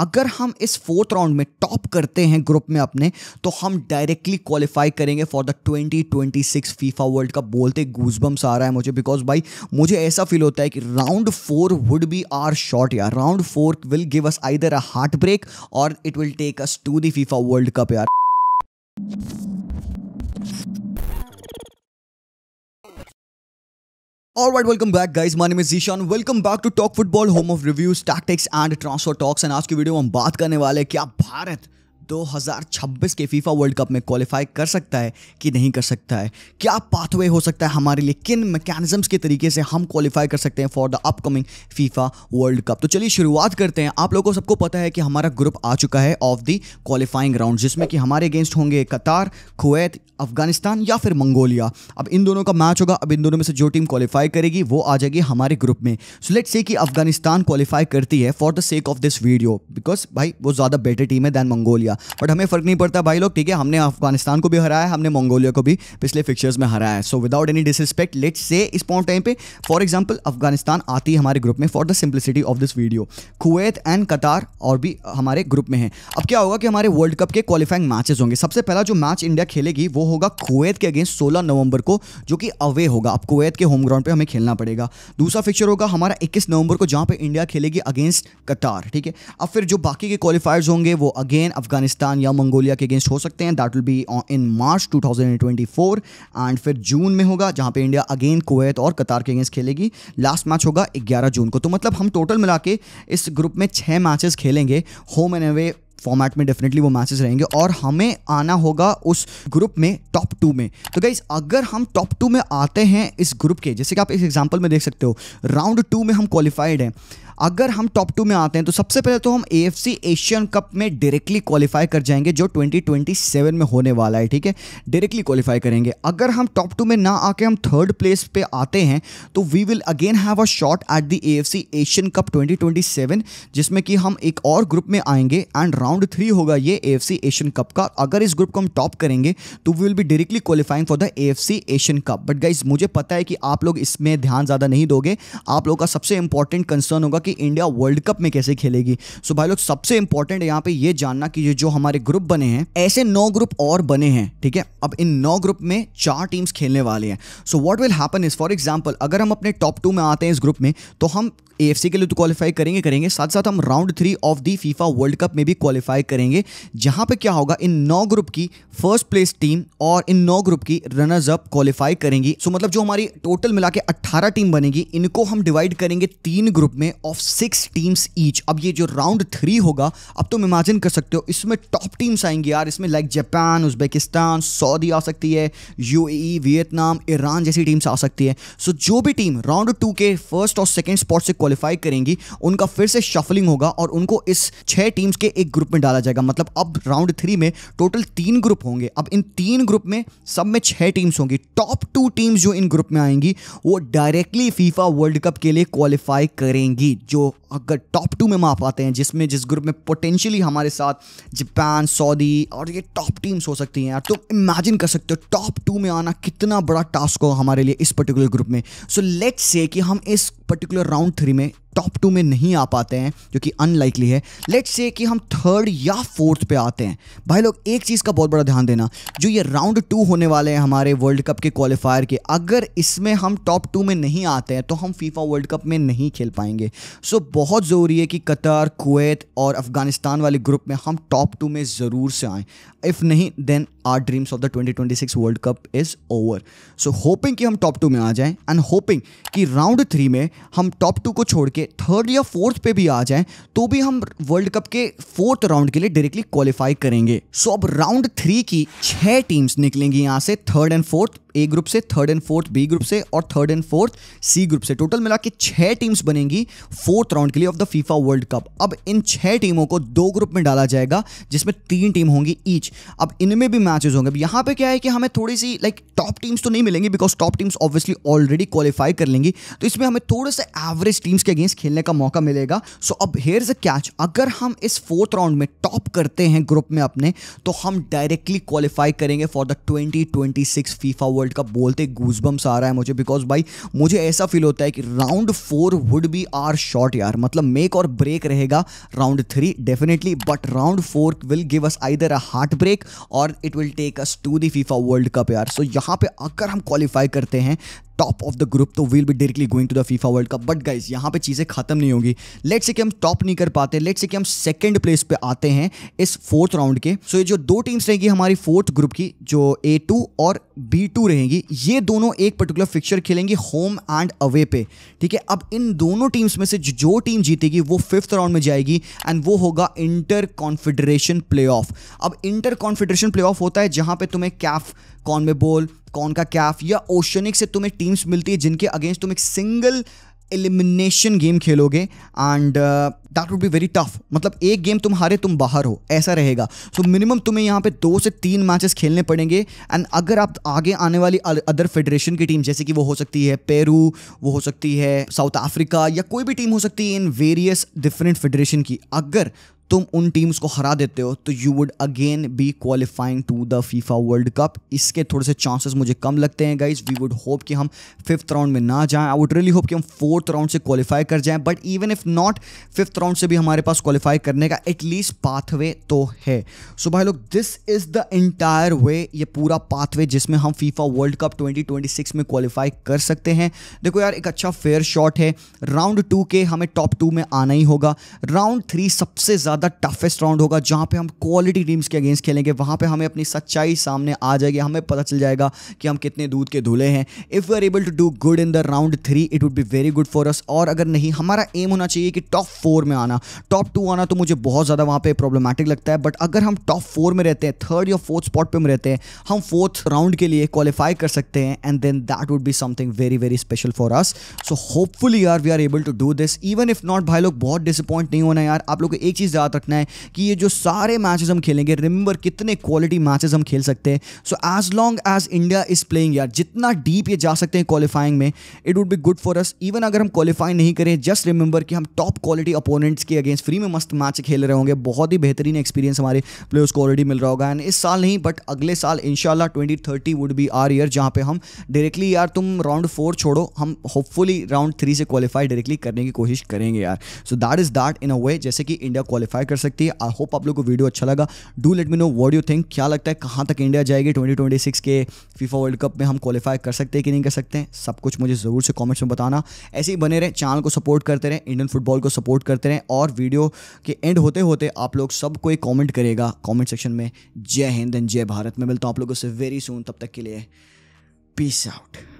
अगर हम इस फोर्थ राउंड में टॉप करते हैं ग्रुप में अपने तो हम डायरेक्टली क्वालिफाई करेंगे for the 2026 FIFA World Cup बोलते गूजबम्स आ रहा है मुझे बिकॉज भाई मुझे ऐसा फील होता है कि round four would be our short यार round four will give us either a heart break और it will take us to the FIFA World Cup यार All right, welcome back guys. My name is Zishan. Welcome back to Talk Football, home of reviews, tactics and transfer talks. And in today's video, we are going to talk about क्या भारत 2026 के FIFA World Cup में qualify कर सकता है कि नहीं कर सकता है क्या पाथवे हो सकता है हमारे लिए किन मैकेनिज्म्स के तरीके से हम क्वालिफाई कर सकते हैं for the upcoming FIFA World Cup तो चलिए शुरुआत करते हैं आप लोगों को सबको पता है कि हमारा ग्रुप आ चुका है ऑफ दी क्वालिफाइंग राउंड जिसमें कि हमारे अगेंस्ट होंगे कतार कुैत अफगानिस्तान या फिर मंगोलिया अब इन दोनों का मैच होगा अब इन दोनों में से जो टीम क्वालिफाई करेगी वो आ जाएगी हमारे ग्रुप में सो लेट्स से कि अफगानिस्तान क्वालिफाई करती है for the sake of this video because भाई वो ज़्यादा बेटर टीम है दैन मंगोलिया जाएगा बट हमें फ़र्क नहीं पड़ता भाई लोग ठीक है हमने अफगानिस्तान को भी हराया हमने मंगोलिया को भी पिछले फिक्चर्स में हराया है so without any disrespect let's say इस पॉइंट टाइम पे फॉर एग्जाम्पल अफगानिस्तान आती है हमारे ग्रुप में for the simplicity of this video Kuwait and Qatar और भी हमारे ग्रुप में है अब क्या होगा कि हमारे वर्ल्ड कप के क्वालिफाइंग मैचेस होंगे सबसे पहला जो मैच इंडिया खेलेगी वो होगा कुवैत के अगेंस्ट सोलह नवंबर को जो कि अवे होगा अब कुवैत के होम ग्राउंड पर हमें खेलना पड़ेगा दूसरा फिक्चर होगा हमारा इक्कीस नवंबर को जहां पर इंडिया खेलेगी अगेंस्ट कतार ठीक है अब फिर जो बाकी के क्वालिफायर्स होंगे वो अगेन अफगानिस्तान अफगानिस्तान या मंगोलिया के अगेंस्ट हो सकते हैं that will be in March 2024 and फिर जून में होगा जहां पे इंडिया अगेन कुवैत और कतार के अगेंस्ट खेलेगी लास्ट मैच होगा ग्यारह जून को तो मतलब हम टोटल मिला के इस ग्रुप में छः मैचेस खेलेंगे होम एंड अवे फॉर्मेट में डेफिनेटली वो मैचेस रहेंगे और हमें आना होगा उस ग्रुप में टॉप टू में तो गाइज अगर हम टॉप टू में आते हैं इस ग्रुप के जैसे कि आप इस एग्जाम्पल में देख सकते हो राउंड टू में हम क्वालिफाइड हैं अगर हम टॉप टू में आते हैं तो सबसे पहले तो हम ए एशियन कप में डायरेक्टली क्वालिफाई कर जाएंगे जो 2027 में होने वाला है ठीक है डायरेक्टली क्वालिफाई करेंगे अगर हम टॉप टू में ना आके हम थर्ड प्लेस पे आते हैं तो we will again have a shot at the a Asian Cup 2027 जिसमें कि हम एक और ग्रुप में आएंगे एंड राउंड थ्री होगा ये ए एशियन कप का अगर इस ग्रुप को हम टॉप करेंगे तो we will be directly qualifying for the a Asian Cup but guys मुझे पता है कि आप लोग इसमें ध्यान ज़्यादा नहीं दोगे आप लोग का सबसे इंपॉर्टेंट कंसर्न होगा कि इंडिया वर्ल्ड कप में कैसे खेलेगी सो भाई लोग सबसे इंपॉर्टेंट यहाँ पे ये जानना कि ये जो हमारे ग्रुप बने हैं ऐसे नौ ग्रुप और बने हैं ठीक है अब इन नौ ग्रुप में चार टीम्स खेलने वाले हैं so what will happen is for example अगर हम अपने टॉप टू में आते हैं इस ग्रुप में तो हम ए के लिए तो क्वालिफाई करेंगे करेंगे साथ साथ हम round three of the FIFA World Cup में भी क्वालिफाई करेंगे जहां पे क्या होगा इन नौ ग्रुप की फर्स्ट प्लेस टीम और इन नौ ग्रुप की रनर्स अप क्वालिफाई करेंगी सो मतलब जो हमारी टोटल मिला के अट्ठारह टीम बनेगी इनको हम डिवाइड करेंगे तीन ग्रुप में और ऑफ सिक्स टीम्स ईच अब ये जो राउंड थ्री होगा अब तुम इमेजिन कर सकते हो इसमें टॉप टीम्स आएंगी यार इसमें लाइक जापान उज्बेकिस्तान सऊदी आ सकती है यू वियतनाम ईरान जैसी टीम्स आ सकती है सो so, जो भी टीम राउंड टू के फर्स्ट और सेकेंड स्पॉट से क्वालिफाई करेंगी उनका फिर से शफलिंग होगा और उनको इस छः टीम्स के एक ग्रुप में डाला जाएगा मतलब अब राउंड थ्री में टोटल तीन ग्रुप होंगे अब इन तीन ग्रुप में सब में छः टीम्स होंगी टॉप टू टीम्स जो इन ग्रुप में आएंगी वो डायरेक्टली फीफा वर्ल्ड कप के लिए क्वालिफाई करेंगी जो अगर टॉप टू में माफ आते हैं जिसमें जिस ग्रुप में पोटेंशियली हमारे साथ जापान सऊदी और ये टॉप टीम्स हो सकती हैं यार तो इमेजिन कर सकते हो टॉप टू में आना कितना बड़ा टास्क हो हमारे लिए इस पर्टिकुलर ग्रुप में सो लेट्स से कि हम इस पर्टिकुलर राउंड थ्री में टॉप टू में नहीं आ पाते हैं जो कि अनलाइकली है लेट्स से कि हम थर्ड या फोर्थ पे आते हैं भाई लोग एक चीज़ का बहुत बड़ा ध्यान देना जो ये राउंड टू होने वाले हैं हमारे वर्ल्ड कप के क्वालिफायर के अगर इसमें हम टॉप टू में नहीं आते हैं तो हम फीफा वर्ल्ड कप में नहीं खेल पाएंगे सो so, बहुत ज़रूरी है कि कतर कुवैत और अफगानिस्तान वाले ग्रुप में हम टॉप टू में ज़रूर से आएँ इफ नहीं then our dreams of the 2026 World Cup is over so hoping कि हम टॉप टू में आ जाएं एंड होपिंग कि राउंड थ्री में हम टॉप टू को छोड़ के थर्ड या फोर्थ पे भी आ जाएं तो भी हम वर्ल्ड कप के फोर्थ राउंड के लिए डायरेक्टली क्वालिफाई करेंगे सो so, अब राउंड थ्री की छह टीम्स निकलेंगी यहाँ से third and fourth A group से third and fourth B group से और third and fourth C group से टोटल मिला के छह टीम्स बनेंगी फोर्थ राउंड के लिए of the FIFA World Cup अब इन छह टीमों को दो ग्रुप में डाला जाएगा जिसमें तीन टीम होंगी ईच अब इनमें भी मैचेस होंगे अब यहाँ पे क्या है कि हमें थोड़ी सी लाइक टॉप टीम्स तो नहीं मिलेंगी because top teams obviously already qualify कर लेंगी तो इसमें हमें थोड़े से एवरेज टीम्स के अगेंस्ट खेलने का मौका मिलेगा सो अब हेयर इज अ कैच अगर हम इस फोर्थ राउंड में टॉप करते हैं ग्रुप में अपने तो हम डायरेक्टली क्वालिफाई करेंगे for the twenty twenty six FIFA World Cup बोलते गूजबम्स आ रहा है मुझे बिकॉज भाई मुझे ऐसा फील होता है कि round four would be our short यार मतलब मेक और ब्रेक रहेगा round three definitely but round four will give us either a heart break और it will take us to the FIFA World Cup यार so यहाँ पे आकर हम क्वालिफाई करते हैं टॉप ऑफ द ग्रुप तो will be directly going to the FIFA World Cup but guys यहाँ पे चीज़ें खत्म नहीं होगी लेट से कि हम टॉप नहीं कर पाते लेट से कि हम सेकंड प्लेस पे आते हैं इस फोर्थ राउंड के सो so, ये जो दो टीम्स रहेगी हमारी फोर्थ ग्रुप की जो ए टू और बी टू रहेगी ये दोनों एक पर्टिकुलर फिक्चर खेलेंगी होम एंड अवे पे ठीक है अब इन दोनों टीम्स में से जो टीम जीतेगी वो फिफ्थ राउंड में जाएगी एंड वो होगा इंटर कॉन्फेडरेशन प्ले अब इंटर कॉन्फेडरेशन प्ले होता है जहाँ पर तुम्हें कैफ कौन में बोल कौन का कैफ या ओशनिक से तुम्हें टीम्स मिलती है जिनके अगेंस्ट तुम एक सिंगल एलिमिनेशन गेम खेलोगे and that would be very tough मतलब एक गेम तुम हारे तुम बाहर हो ऐसा रहेगा सो so, मिनिमम तुम्हें यहाँ पे दो से तीन मैचेस खेलने पड़ेंगे एंड अगर आप आगे आने वाली अदर फेडरेशन की टीम जैसे कि वो हो सकती है पेरू वो हो सकती है साउथ अफ्रीका या कोई भी टीम हो सकती है इन वेरियस डिफरेंट फेडरेशन की अगर तुम उन टीम्स को हरा देते हो तो you would again be qualifying to the FIFA World Cup इसके थोड़े से चांसेस मुझे कम लगते हैं गाइज वी वुड होप कि हम फिफ्थ राउंड में ना जाएं आई वुड रियली होप कि हम फोर्थ राउंड से क्वालिफाई कर जाएं but even if not fifth round से भी हमारे पास क्वालिफाई करने का एटलीस्ट पाथवे तो है सो so भाई लोग this is the entire way ये पूरा पाथवे जिसमें हम फीफा वर्ल्ड कप ट्वेंटी में क्वालिफाई कर सकते हैं देखो यार एक अच्छा फेयर शॉट है राउंड टू के हमें टॉप टू में आना ही होगा राउंड थ्री सबसे ज़्यादा ज़्यादा टफेस्ट राउंड होगा जहाँ पे हम क्वालिटी टीम्स के अगेंस्ट खेलेंगे वहाँ पे हमें अपनी सच्चाई सामने आ जाएगी हमें पता चल जाएगा कि हम कितने दूध के धुले हैं if we are able to do good in the round three it would be very good for us और अगर नहीं हमारा एम होना चाहिए कि टॉप फोर में आना टॉप टू आना तो मुझे बहुत ज़्यादा वहाँ पर प्रॉब्लमेटिक लगता है बट अगर हम टॉप फोर में रहते हैं थर्ड या फोर्थ स्पॉट पर रहते हैं हम फोर्थ राउंड के लिए क्वालिफाई कर सकते हैं and then that would be something very very special for us so hopefully यार we are able to do this even if not भाई लोग बहुत डिसअपॉइंट नहीं होना यार आप लोग एक चीज़ याद रखना है कि ये जो सारे मैचेस हम खेलेंगे रिमेंबर कितने क्वालिटी मैचेस हम खेल सकते हैं so as long as India is playing यार जितना डीप ये जा सकते हैं क्वालिफाइंग में it would be good for us even अगर हम क्वालिफाई नहीं करें जस्ट रिमेंबर कि हम टॉप क्वालिटी अपोनेंट्स के अगेंस्ट फ्री में मस्त मैच खेल रहे होंगे बहुत ही बेहतरीन एक्सपीरियंस हमारे प्लेयर्स को ऑलरेडी मिल रहा होगा एंड इस साल नहीं बट अगले साल इनशाला twenty thirty would be our year जहाँ पे हम डायरेक्टली यार तुम राउंड फोर छोड़ो हम होपफुली राउंड थ्री से क्वालिफाई डायरेक्टली करने की कोशिश करेंगे यार so that is that in a way जैसे कि इंडिया क्वालिफाई क्वालिफाई कर सकती है आई होप आप लोग को वीडियो अच्छा लगा do let me know what you think क्या लगता है कहाँ तक इंडिया जाएगी सिक्स के फीफा वर्ल्ड कप में हम क्वालिफाई कर सकते हैं कि नहीं कर सकते हैं सब कुछ मुझे ज़रूर से कॉमेंट्स में बताना ऐसे ही बने रहें चैनल को सपोर्ट करते रहें इंडियन फुटबॉल को सपोर्ट करते रहें और वीडियो के एंड होते होते आप लोग सबको एक कॉमेंट करेगा कॉमेंट सेक्शन में जय हिंद एंड जय भारत में मिलता हूँ आप लोगों से वेरी सून तब तक के लिए पीस आउट